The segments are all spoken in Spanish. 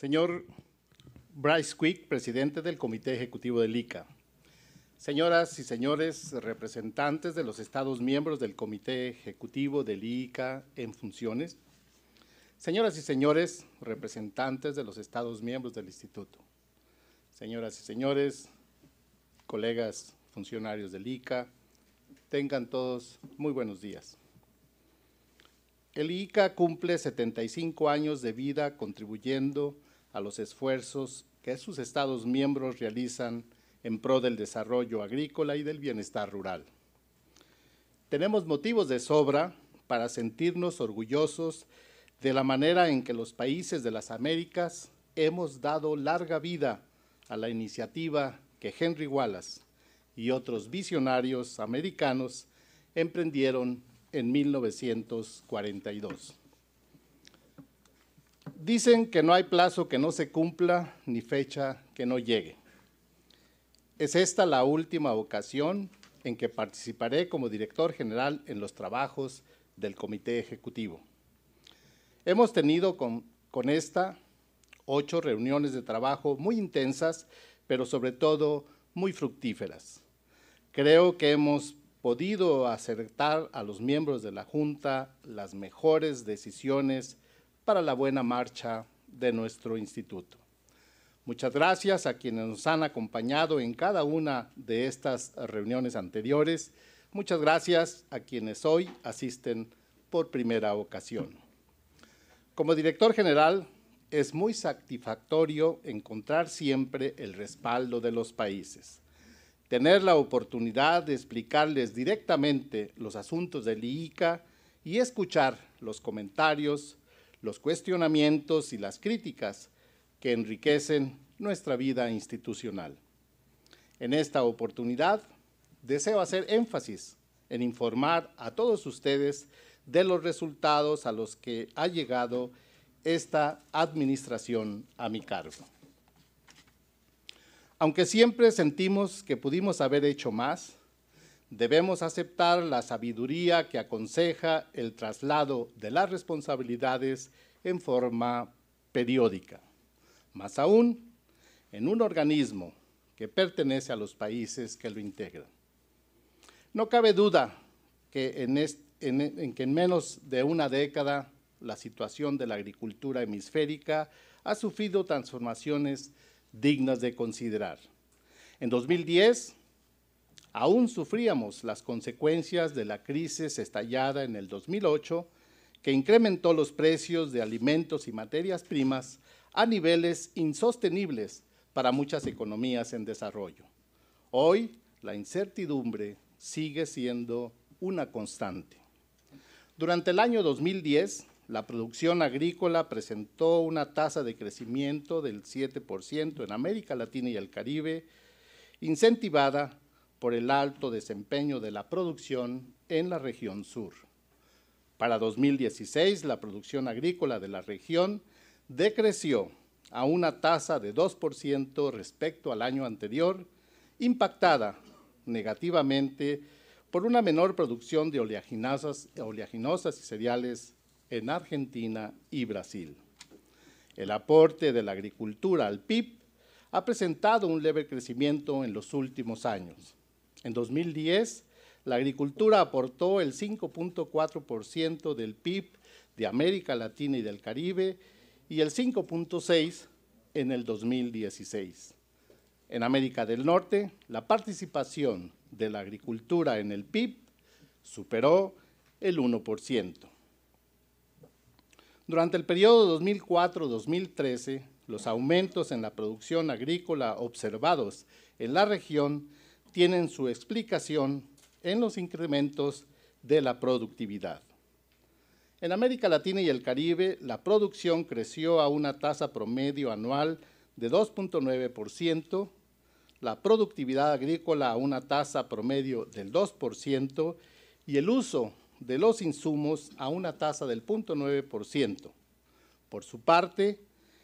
Señor Bryce Quick, presidente del Comité Ejecutivo del ICA. Señoras y señores representantes de los Estados miembros del Comité Ejecutivo del ICA en funciones. Señoras y señores representantes de los Estados miembros del Instituto. Señoras y señores, colegas funcionarios del ICA, tengan todos muy buenos días. El ICA cumple 75 años de vida contribuyendo a los esfuerzos que sus Estados miembros realizan en pro del desarrollo agrícola y del bienestar rural. Tenemos motivos de sobra para sentirnos orgullosos de la manera en que los países de las Américas hemos dado larga vida a la iniciativa que Henry Wallace y otros visionarios americanos emprendieron en 1942. Dicen que no hay plazo que no se cumpla ni fecha que no llegue. Es esta la última ocasión en que participaré como director general en los trabajos del Comité Ejecutivo. Hemos tenido con, esta ocho reuniones de trabajo muy intensas, pero sobre todo muy fructíferas. Creo que hemos podido acertar a los miembros de la Junta las mejores decisiones para la buena marcha de nuestro instituto. Muchas gracias a quienes nos han acompañado en cada una de estas reuniones anteriores. Muchas gracias a quienes hoy asisten por primera ocasión. Como director general, es muy satisfactorio encontrar siempre el respaldo de los países. Tener la oportunidad de explicarles directamente los asuntos del IICA y escuchar los comentarios, los cuestionamientos y las críticas que enriquecen nuestra vida institucional. En esta oportunidad, deseo hacer énfasis en informar a todos ustedes de los resultados a los que ha llegado esta administración a mi cargo. Aunque siempre sentimos que pudimos haber hecho más, debemos aceptar la sabiduría que aconseja el traslado de las responsabilidades en forma periódica. Más aún, en un organismo que pertenece a los países que lo integran. No cabe duda que en, en, que en menos de una década la situación de la agricultura hemisférica ha sufrido transformaciones dignas de considerar. En 2010, Aún sufríamos las consecuencias de la crisis estallada en el 2008, que incrementó los precios de alimentos y materias primas a niveles insostenibles para muchas economías en desarrollo. Hoy, la incertidumbre sigue siendo una constante. Durante el año 2010, la producción agrícola presentó una tasa de crecimiento del 7% en América Latina y el Caribe, incentivada por el alto desempeño de la producción en la región sur. Para 2016, la producción agrícola de la región decreció a una tasa de 2% respecto al año anterior, impactada negativamente por una menor producción de oleaginosas, y cereales en Argentina y Brasil. El aporte de la agricultura al PIB ha presentado un leve crecimiento en los últimos años, en 2010, la agricultura aportó el 5.4% del PIB de América Latina y del Caribe y el 5.6% en el 2016. En América del Norte, la participación de la agricultura en el PIB superó el 1%. Durante el periodo 2004-2013, los aumentos en la producción agrícola observados en la región tienen su explicación en los incrementos de la productividad. En América Latina y el Caribe, la producción creció a una tasa promedio anual de 2.9%, la productividad agrícola a una tasa promedio del 2% y el uso de los insumos a una tasa del 0.9%. Por su parte,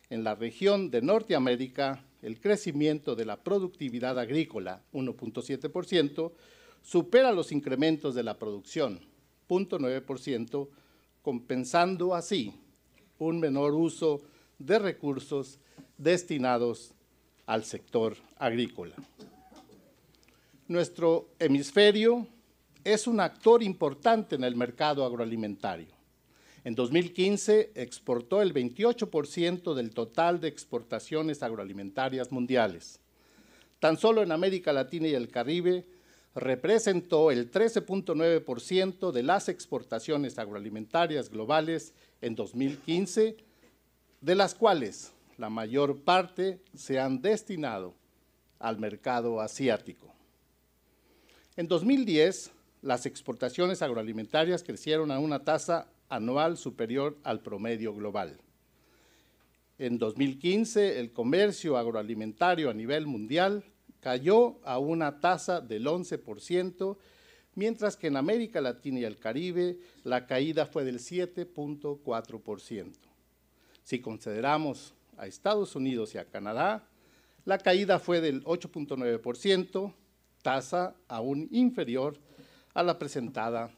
en la región de Norteamérica, el crecimiento de la productividad agrícola, 1.7%, supera los incrementos de la producción, 0.9%, compensando así un menor uso de recursos destinados al sector agrícola. Nuestro hemisferio es un actor importante en el mercado agroalimentario. En 2015 exportó el 28% del total de exportaciones agroalimentarias mundiales. Tan solo en América Latina y el Caribe representó el 13.9% de las exportaciones agroalimentarias globales en 2015, de las cuales la mayor parte se han destinado al mercado asiático. En 2010, las exportaciones agroalimentarias crecieron a una tasa anual superior al promedio global. En 2015, el comercio agroalimentario a nivel mundial cayó a una tasa del 11%, mientras que en América Latina y el Caribe la caída fue del 7.4%. Si consideramos a Estados Unidos y a Canadá, la caída fue del 8.9%, tasa aún inferior a la presentada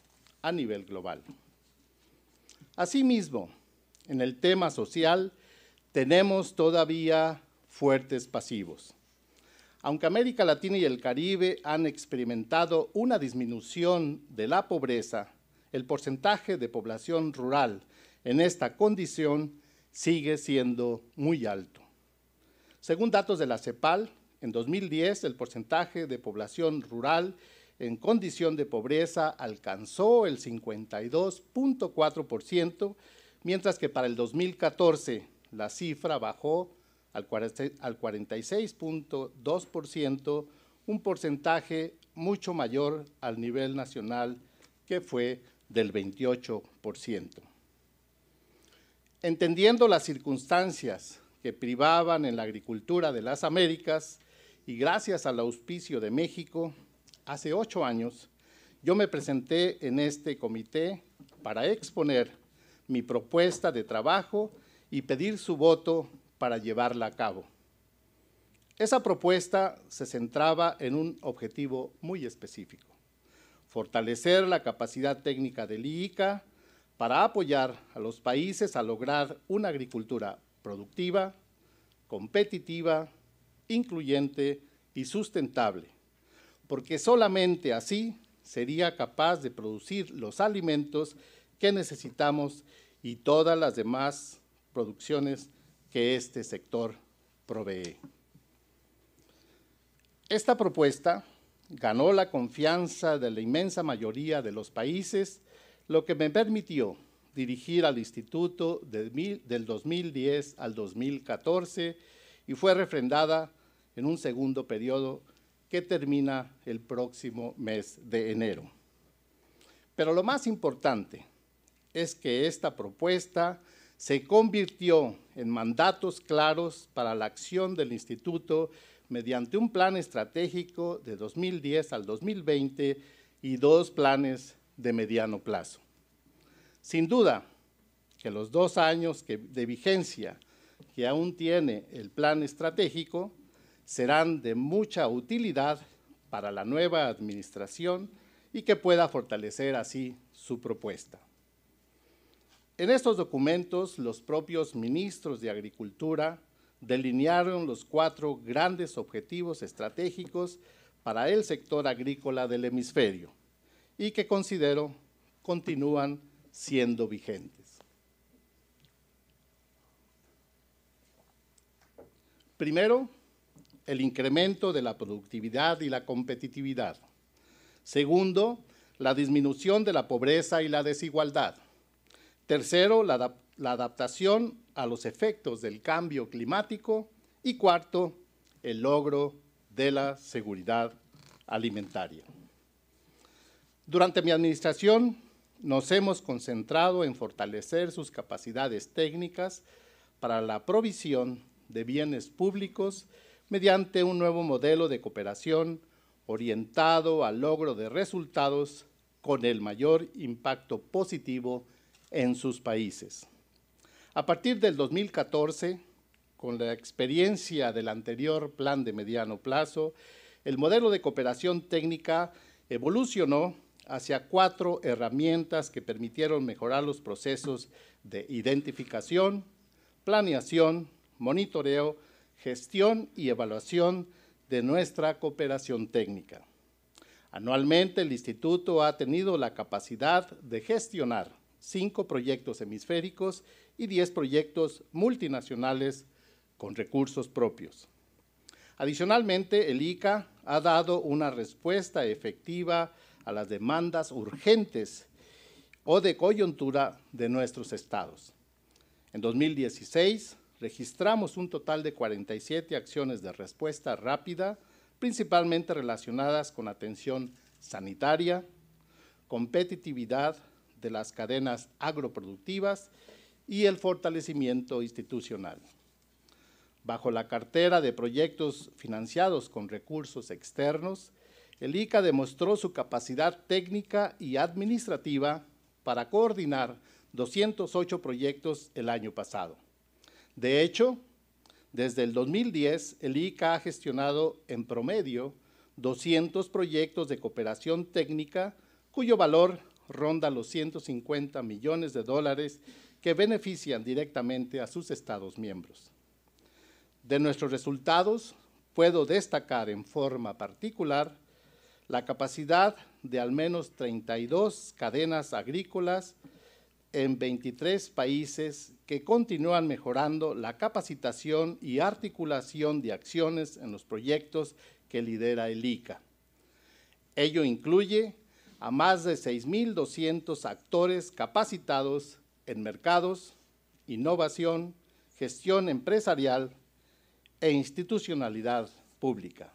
a nivel global. Asimismo, en el tema social tenemos todavía fuertes pasivos. Aunque América Latina y el Caribe han experimentado una disminución de la pobreza, el porcentaje de población rural en esta condición sigue siendo muy alto. Según datos de la CEPAL, en 2010 el porcentaje de población rural en condición de pobreza alcanzó el 52.4%, mientras que para el 2014 la cifra bajó al 46.2%, un porcentaje mucho mayor al nivel nacional que fue del 28%. Entendiendo las circunstancias que privaban en la agricultura de las Américas y gracias al auspicio de México, hace ocho años, yo me presenté en este comité para exponer mi propuesta de trabajo y pedir su voto para llevarla a cabo. Esa propuesta se centraba en un objetivo muy específico, fortalecer la capacidad técnica del IICA para apoyar a los países a lograr una agricultura productiva, competitiva, incluyente y sustentable, porque solamente así sería capaz de producir los alimentos que necesitamos y todas las demás producciones que este sector provee. Esta propuesta ganó la confianza de la inmensa mayoría de los países, lo que me permitió dirigir al instituto del 2010 al 2014 y fue refrendada en un segundo periodo que termina el próximo mes de enero. Pero lo más importante es que esta propuesta se convirtió en mandatos claros para la acción del instituto mediante un plan estratégico de 2010 al 2020 y dos planes de mediano plazo. Sin duda que los dos años de vigencia que aún tiene el plan estratégico serán de mucha utilidad para la nueva administración y que pueda fortalecer así su propuesta. En estos documentos, los propios ministros de Agricultura delinearon los cuatro grandes objetivos estratégicos para el sector agrícola del hemisferio y que considero continúan siendo vigentes. Primero, el incremento de la productividad y la competitividad. Segundo, la disminución de la pobreza y la desigualdad. Tercero, la, adaptación a los efectos del cambio climático. Y cuarto, el logro de la seguridad alimentaria. Durante mi administración nos hemos concentrado en fortalecer sus capacidades técnicas para la provisión de bienes públicos mediante un nuevo modelo de cooperación orientado al logro de resultados con el mayor impacto positivo en sus países. A partir del 2014, con la experiencia del anterior plan de mediano plazo, el modelo de cooperación técnica evolucionó hacia cuatro herramientas que permitieron mejorar los procesos de identificación, planeación, monitoreo gestión y evaluación de nuestra cooperación técnica. Anualmente el Instituto ha tenido la capacidad de gestionar cinco proyectos hemisféricos y diez proyectos multinacionales con recursos propios. Adicionalmente, el ICA ha dado una respuesta efectiva a las demandas urgentes o de coyuntura de nuestros estados. En 2016 registramos un total de 47 acciones de respuesta rápida, principalmente relacionadas con atención sanitaria, competitividad de las cadenas agroproductivas y el fortalecimiento institucional. Bajo la cartera de proyectos financiados con recursos externos, el ICA demostró su capacidad técnica y administrativa para coordinar 208 proyectos el año pasado. De hecho, desde el 2010, el ICA ha gestionado en promedio 200 proyectos de cooperación técnica cuyo valor ronda los 150 millones de dólares que benefician directamente a sus Estados miembros. De nuestros resultados, puedo destacar en forma particular la capacidad de al menos 32 cadenas agrícolas en 23 países que continúan mejorando la capacitación y articulación de acciones en los proyectos que lidera el ICA. Ello incluye a más de 6.200 actores capacitados en mercados, innovación, gestión empresarial e institucionalidad pública.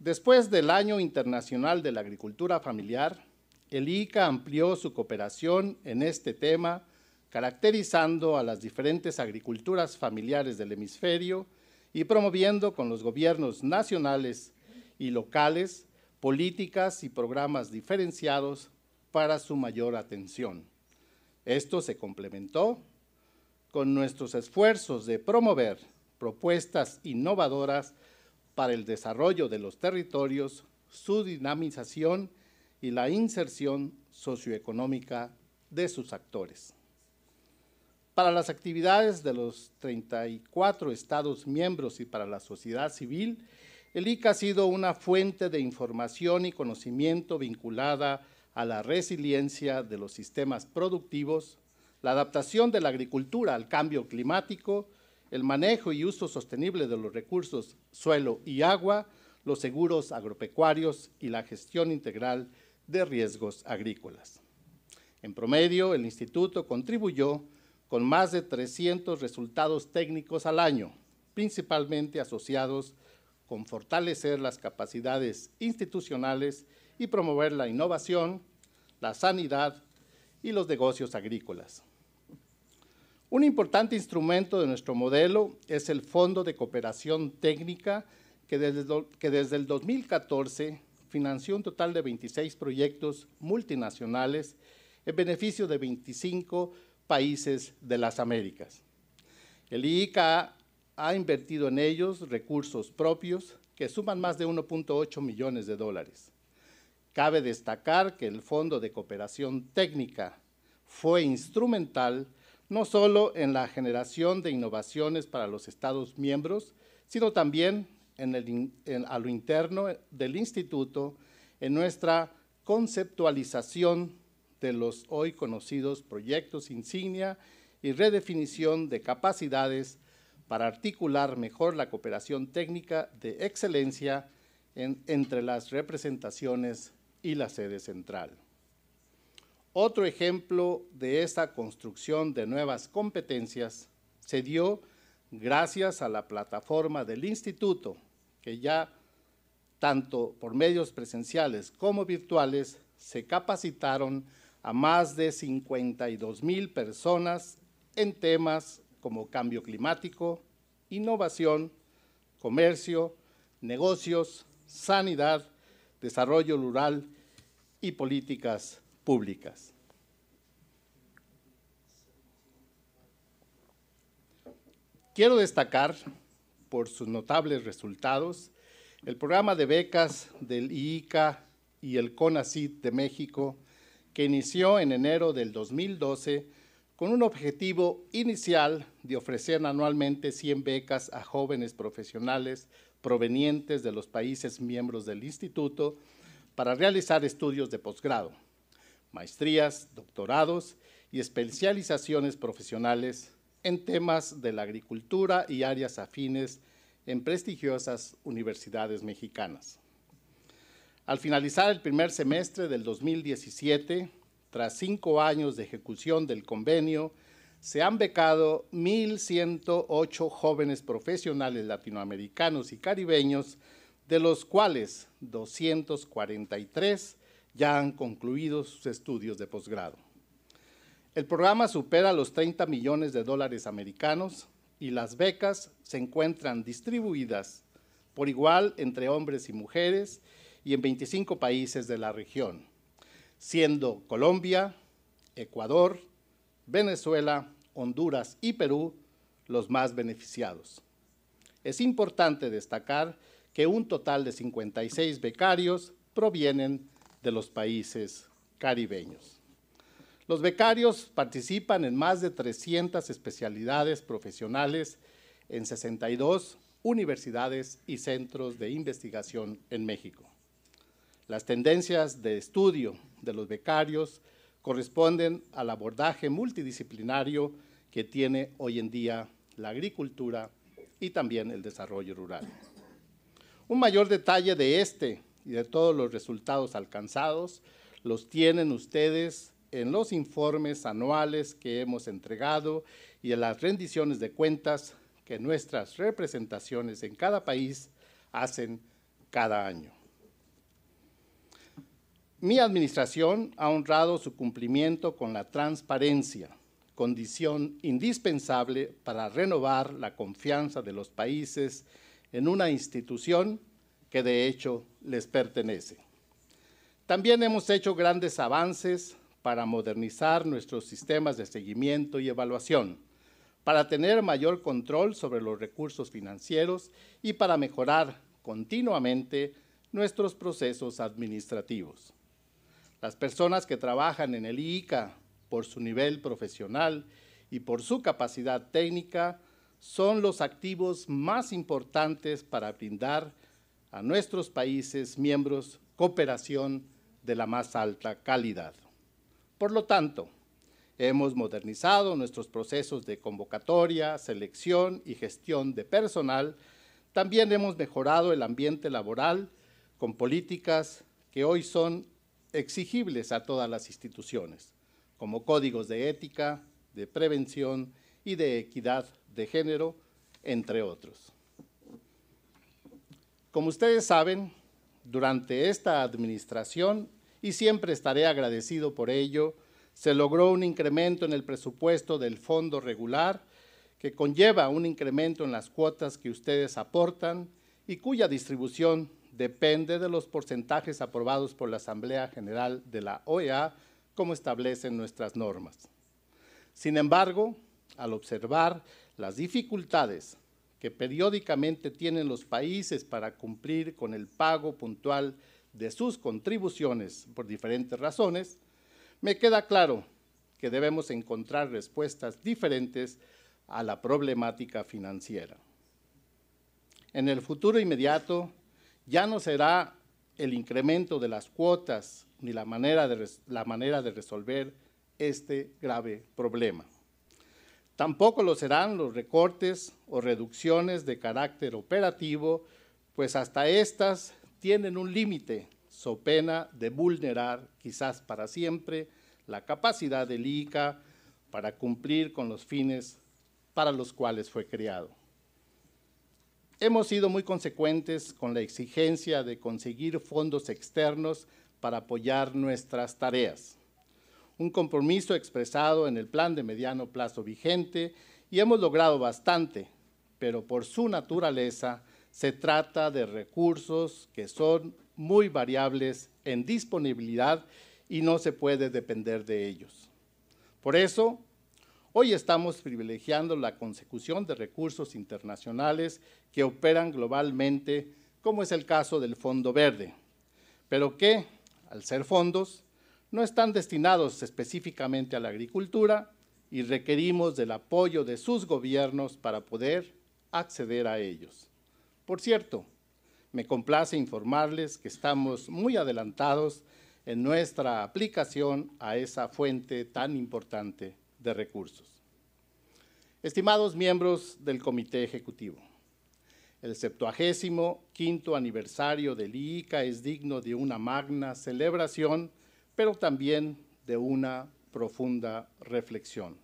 Después del Año Internacional de la Agricultura Familiar, el ICA amplió su cooperación en este tema caracterizando a las diferentes agriculturas familiares del hemisferio y promoviendo con los gobiernos nacionales y locales políticas y programas diferenciados para su mayor atención. Esto se complementó con nuestros esfuerzos de promover propuestas innovadoras para el desarrollo de los territorios, su dinamización y la inserción socioeconómica de sus actores. Para las actividades de los 34 Estados miembros y para la sociedad civil, el ICA ha sido una fuente de información y conocimiento vinculada a la resiliencia de los sistemas productivos, la adaptación de la agricultura al cambio climático, el manejo y uso sostenible de los recursos suelo y agua, los seguros agropecuarios y la gestión integral de riesgos agrícolas. En promedio, el instituto contribuyó con más de 300 resultados técnicos al año, principalmente asociados con fortalecer las capacidades institucionales y promover la innovación, la sanidad y los negocios agrícolas. Un importante instrumento de nuestro modelo es el Fondo de Cooperación Técnica, que desde, que desde el 2014 financió un total de 26 proyectos multinacionales en beneficio de 25 países de las Américas. El IICA ha invertido en ellos recursos propios que suman más de 1.8 millones de dólares. Cabe destacar que el Fondo de Cooperación Técnica fue instrumental no solo en la generación de innovaciones para los Estados miembros, sino también a lo interno del instituto en nuestra conceptualización de los hoy conocidos proyectos insignia y redefinición de capacidades para articular mejor la cooperación técnica de excelencia entre las representaciones y la sede central. Otro ejemplo de esta construcción de nuevas competencias se dio gracias a la plataforma del instituto, que ya tanto por medios presenciales como virtuales se capacitaron a más de 52 mil personas en temas como cambio climático, innovación, comercio, negocios, sanidad, desarrollo rural y políticas públicas. Quiero destacar, por sus notables resultados, el programa de becas del IICA y el CONACYT de México que inició en enero del 2012 con un objetivo inicial de ofrecer anualmente 100 becas a jóvenes profesionales provenientes de los países miembros del instituto para realizar estudios de posgrado, maestrías, doctorados y especializaciones profesionales en temas de la agricultura y áreas afines en prestigiosas universidades mexicanas. Al finalizar el primer semestre del 2017, tras cinco años de ejecución del convenio, se han becado 1.108 jóvenes profesionales latinoamericanos y caribeños, de los cuales 243 ya han concluido sus estudios de posgrado. El programa supera los 30 millones de dólares americanos y las becas se encuentran distribuidas por igual entre hombres y mujeres y en 25 países de la región, siendo Colombia, Ecuador, Venezuela, Honduras y Perú los más beneficiados. Es importante destacar que un total de 56 becarios provienen de los países caribeños. Los becarios participan en más de 300 especialidades profesionales en 62 universidades y centros de investigación en México. Las tendencias de estudio de los becarios corresponden al abordaje multidisciplinario que tiene hoy en día la agricultura y también el desarrollo rural. Un mayor detalle de este y de todos los resultados alcanzados los tienen ustedes en los informes anuales que hemos entregado y en las rendiciones de cuentas que nuestras representaciones en cada país hacen cada año. Mi administración ha honrado su cumplimiento con la transparencia, condición indispensable para renovar la confianza de los países en una institución que de hecho les pertenece. También hemos hecho grandes avances para modernizar nuestros sistemas de seguimiento y evaluación, para tener mayor control sobre los recursos financieros y para mejorar continuamente nuestros procesos administrativos. Las personas que trabajan en el IICA por su nivel profesional y por su capacidad técnica son los activos más importantes para brindar a nuestros países miembros cooperación de la más alta calidad. Por lo tanto, hemos modernizado nuestros procesos de convocatoria, selección y gestión de personal. También hemos mejorado el ambiente laboral con políticas que hoy son exigibles a todas las instituciones, como códigos de ética, de prevención y de equidad de género, entre otros. Como ustedes saben, durante esta administración, y siempre estaré agradecido por ello, se logró un incremento en el presupuesto del fondo regular que conlleva un incremento en las cuotas que ustedes aportan y cuya distribución depende de los porcentajes aprobados por la Asamblea General de la OEA, como establecen nuestras normas. Sin embargo, al observar las dificultades que periódicamente tienen los países para cumplir con el pago puntual de sus contribuciones por diferentes razones, me queda claro que debemos encontrar respuestas diferentes a la problemática financiera. En el futuro inmediato, ya no será el incremento de las cuotas ni la manera de, la manera de resolver este grave problema. Tampoco lo serán los recortes o reducciones de carácter operativo, pues hasta estas tienen un límite, so pena de vulnerar, quizás para siempre, la capacidad del ICA para cumplir con los fines para los cuales fue creado. Hemos sido muy consecuentes con la exigencia de conseguir fondos externos para apoyar nuestras tareas. Un compromiso expresado en el plan de mediano plazo vigente y hemos logrado bastante, pero por su naturaleza se trata de recursos que son muy variables en disponibilidad y no se puede depender de ellos. Por eso, Hoy estamos privilegiando la consecución de recursos internacionales que operan globalmente, como es el caso del Fondo Verde, pero que, al ser fondos, no están destinados específicamente a la agricultura y requerimos del apoyo de sus gobiernos para poder acceder a ellos. Por cierto, me complace informarles que estamos muy adelantados en nuestra aplicación a esa fuente tan importante de recursos. Estimados miembros del Comité Ejecutivo, el 75 quinto aniversario del IICA es digno de una magna celebración, pero también de una profunda reflexión.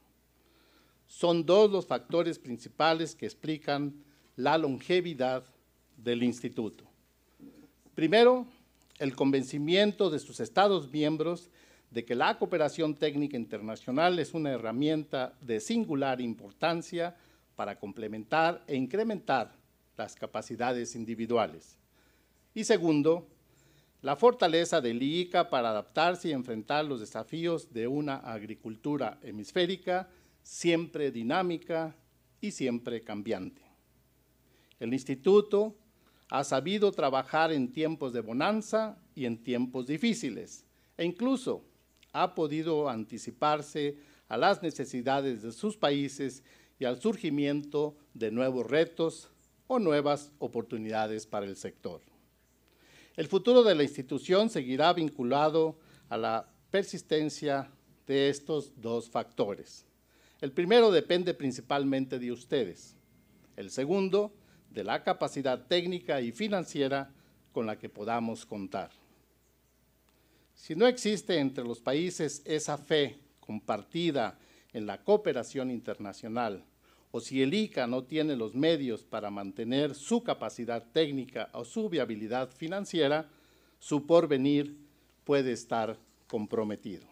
Son dos los factores principales que explican la longevidad del Instituto. Primero, el convencimiento de sus Estados miembros de que la cooperación técnica internacional es una herramienta de singular importancia para complementar e incrementar las capacidades individuales. Y segundo, la fortaleza del IICA para adaptarse y enfrentar los desafíos de una agricultura hemisférica siempre dinámica y siempre cambiante. El instituto ha sabido trabajar en tiempos de bonanza y en tiempos difíciles, e incluso ha podido anticiparse a las necesidades de sus países y al surgimiento de nuevos retos o nuevas oportunidades para el sector. El futuro de la institución seguirá vinculado a la persistencia de estos dos factores. El primero depende principalmente de ustedes. El segundo, de la capacidad técnica y financiera con la que podamos contar. Si no existe entre los países esa fe compartida en la cooperación internacional, o si el ICA no tiene los medios para mantener su capacidad técnica o su viabilidad financiera, su porvenir puede estar comprometido.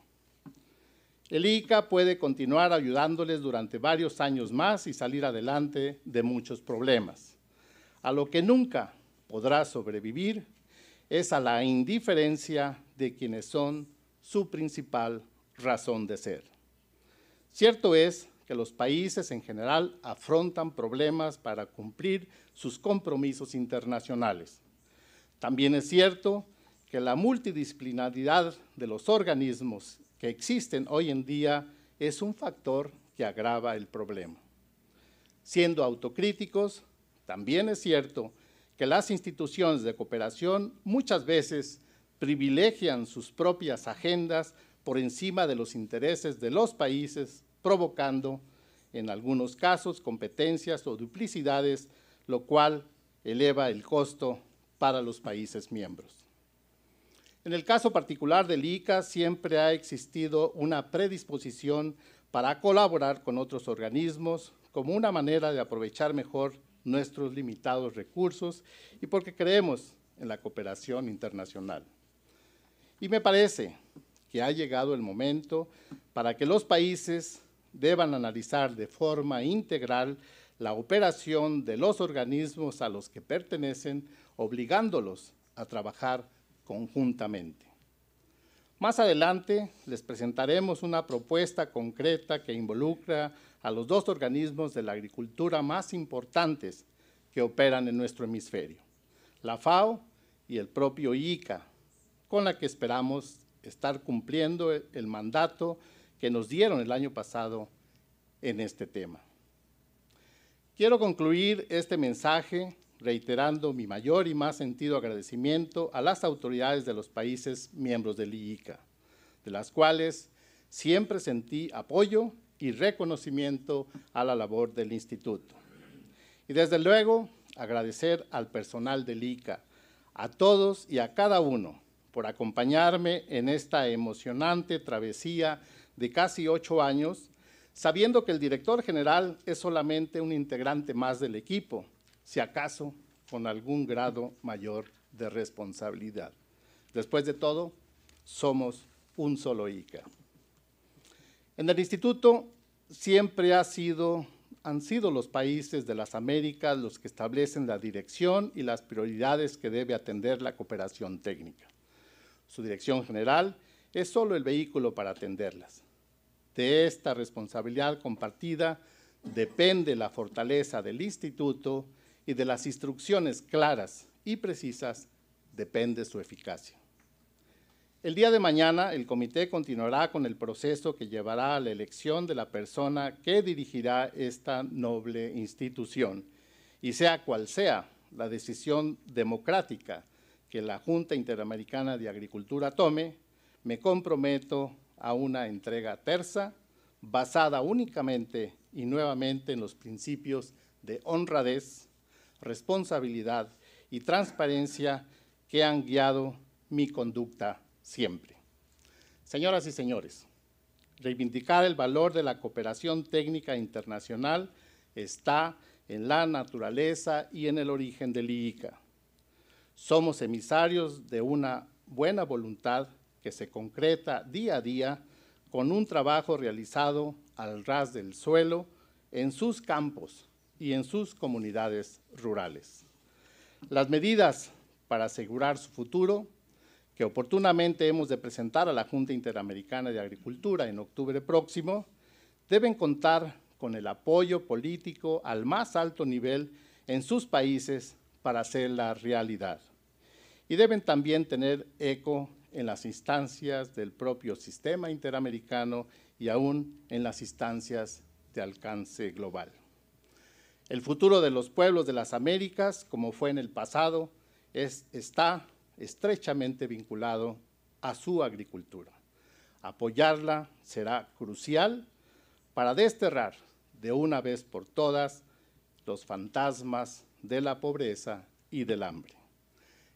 El ICA puede continuar ayudándoles durante varios años más y salir adelante de muchos problemas. A lo que nunca podrá sobrevivir es a la indiferencia de quienes son su principal razón de ser. Cierto es que los países en general afrontan problemas para cumplir sus compromisos internacionales. También es cierto que la multidisciplinaridad de los organismos que existen hoy en día es un factor que agrava el problema. Siendo autocríticos, también es cierto que las instituciones de cooperación muchas veces privilegian sus propias agendas por encima de los intereses de los países, provocando, en algunos casos, competencias o duplicidades, lo cual eleva el costo para los países miembros. En el caso particular del ICA siempre ha existido una predisposición para colaborar con otros organismos como una manera de aprovechar mejor nuestros limitados recursos y porque creemos en la cooperación internacional. Y me parece que ha llegado el momento para que los países deban analizar de forma integral la operación de los organismos a los que pertenecen, obligándolos a trabajar conjuntamente. Más adelante les presentaremos una propuesta concreta que involucra a los dos organismos de la agricultura más importantes que operan en nuestro hemisferio, la FAO y el propio ICA, con la que esperamos estar cumpliendo el mandato que nos dieron el año pasado en este tema. Quiero concluir este mensaje reiterando mi mayor y más sentido agradecimiento a las autoridades de los países miembros del IICA, de las cuales siempre sentí apoyo y reconocimiento a la labor del instituto. Y desde luego, agradecer al personal del IICA, a todos y a cada uno por acompañarme en esta emocionante travesía de casi ocho años, sabiendo que el director general es solamente un integrante más del equipo, si acaso con algún grado mayor de responsabilidad. Después de todo, somos un solo ICA. En el instituto siempre han sido los países de las Américas los que establecen la dirección y las prioridades que debe atender la cooperación técnica. Su dirección general es solo el vehículo para atenderlas. De esta responsabilidad compartida depende la fortaleza del instituto y de las instrucciones claras y precisas depende su eficacia. El día de mañana, el comité continuará con el proceso que llevará a la elección de la persona que dirigirá esta noble institución. Y sea cual sea la decisión democrática que la Junta Interamericana de Agricultura tome, me comprometo a una entrega tersa, basada únicamente y nuevamente en los principios de honradez, responsabilidad y transparencia que han guiado mi conducta siempre. Señoras y señores, reivindicar el valor de la cooperación técnica internacional está en la naturaleza y en el origen del IICA. Somos emisarios de una buena voluntad que se concreta día a día con un trabajo realizado al ras del suelo en sus campos y en sus comunidades rurales. Las medidas para asegurar su futuro, que oportunamente hemos de presentar a la Junta Interamericana de Agricultura en octubre próximo, deben contar con el apoyo político al más alto nivel en sus países para hacerla realidad. Y deben también tener eco en las instancias del propio sistema interamericano y aún en las instancias de alcance global. El futuro de los pueblos de las Américas, como fue en el pasado, es, está estrechamente vinculado a su agricultura. Apoyarla será crucial para desterrar de una vez por todas los fantasmas de la pobreza y del hambre.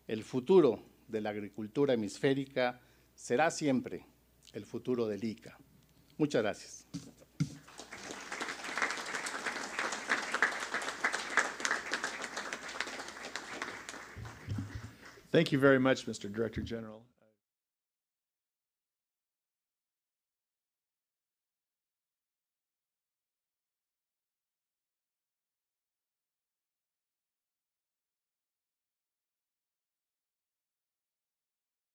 El futuro de la agricultura hemisférica será siempre el futuro del ICA. Muchas gracias. Thank you very much, Director General.